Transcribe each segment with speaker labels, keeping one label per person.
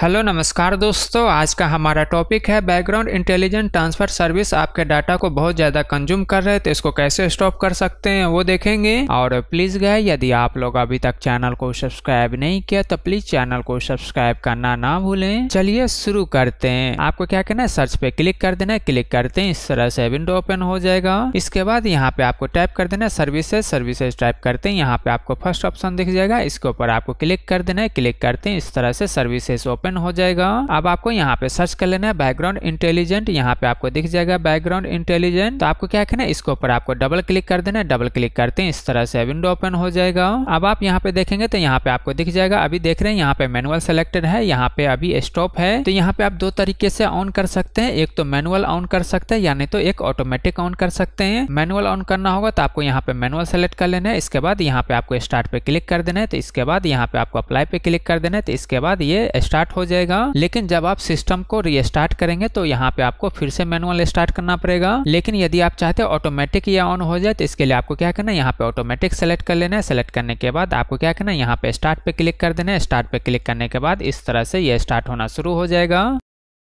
Speaker 1: hello नमस्कार दोस्तों आज का हमारा टॉपिक है बैकग्राउंड इंटेलिजेंट ट्रांसफर सर्विस आपके डाटा को बहुत ज़्यादा कंज्यूम कर रहे हैं तो इसको कैसे स्टॉप कर सकते हैं वो देखेंगे और प्लीज़ गए यदि आप लोग अभी तक चैनल को सब्सक्राइब नहीं किया तो प्लीज़ चैनल को सब्सक्राइब करना ना भूलें चलिए शुरू करते हैं आपको क्या कहना है सर्च पे क्लिक कर देना है क्लिक करते हैं इस तरह से विंडो ओपन हो जाएगा इसके बाद यहाँ पे आपको टाइप कर देना है सर्विसेज सर्विसेज टाइप करते हैं यहाँ पे आपको फर्स्ट ऑप्शन दिख जाएगा इसके ऊपर आपको क्लिक कर देना है क्लिक करते हैं इस तरह से सर्विसेज ओपन ओपन हो जाएगा अब आपको यहाँ पे सर्च कर लेना है बैकग्राउंड इंटेलिजेंट यहाँ पे आपको दिख जाएगा बैकग्राउंड इंटेलिजेंट तो आपको क्या करना है इसके ऊपर आपको डबल क्लिक कर देना है डबल क्लिक करते हैं इस तरह से विंडो ओपन हो जाएगा अब आप यहाँ पे देखेंगे तो यहाँ पे आपको दिख जाएगा अभी देख रहे हैं यहाँ पे मैनुअल सेलेक्टेड है यहाँ पे अभी स्टॉप है तो यहाँ पे आप दो तरीके से ऑन कर सकते हैं एक तो मैनुअल ऑन कर सकते हैं यानी तो एक ऑटोमेटिक ऑन कर सकते हैं मैनुअल ऑन करना होगा तो आपको यहाँ पे मैनुअल सेलेक्ट कर लेना है इसके बाद यहाँ पे आपको स्टार्ट पे क्लिक कर देना है तो इसके बाद यहाँ पे आपको अप्लाई पे क्लिक कर देना है तो इसके बाद ये स्टार्ट हो जाएगा लेकिन जब आप सिस्टम को रिस्टार्ट करेंगे तो यहाँ पे आपको फिर से मैनुअल स्टार्ट करना पड़ेगा लेकिन यदि आप चाहते हैं ऑटोमेटिक या ऑन हो जाए तो इसके लिए आपको क्या करना है यहाँ पे ऑटोमेटिक सेलेक्ट कर लेना है सेलेक्ट करने के बाद आपको क्या करना है यहाँ पे स्टार्ट पे क्लिक कर देना है स्टार्ट पे क्लिक करने के बाद इस तरह से ये स्टार्ट होना शुरू हो जाएगा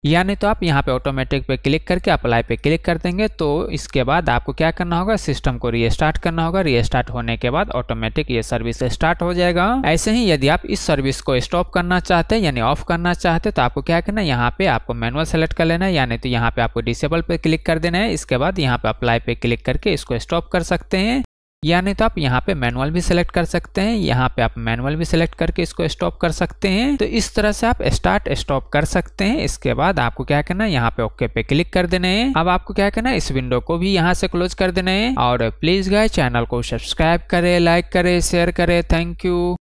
Speaker 1: यानी तो आप यहाँ पे ऑटोमेटिक पे क्लिक करके अप्लाई पे क्लिक कर देंगे तो इसके बाद आपको क्या करना होगा सिस्टम को रीस्टार्ट करना होगा रीस्टार्ट होने के बाद ऑटोमेटिक ये सर्विस स्टार्ट हो जाएगा ऐसे ही यदि आप इस सर्विस को स्टॉप करना चाहते हैं यानी ऑफ करना चाहते तो आपको क्या करना है यहाँ पे आपको मैनुअल सेलेक्ट कर लेना है यानी तो यहाँ पे आपको डिसेबल पे क्लिक कर देना है इसके बाद यहाँ पे अप्लाई पे क्लिक करके इसको स्टॉप कर सकते हैं या नहीं तो आप यहाँ पे मैनुअल भी सिलेक्ट कर सकते हैं यहाँ पे आप मैनुअल भी सिलेक्ट करके इसको स्टॉप कर सकते हैं तो इस तरह से आप स्टार्ट स्टॉप कर सकते हैं इसके बाद आपको क्या करना है यहाँ पे ओके पे क्लिक कर देना है अब आपको क्या करना है इस विंडो को भी यहाँ से क्लोज कर देना है और प्लीज गाय चैनल को सब्सक्राइब करे लाइक करे शेयर करे थैंक यू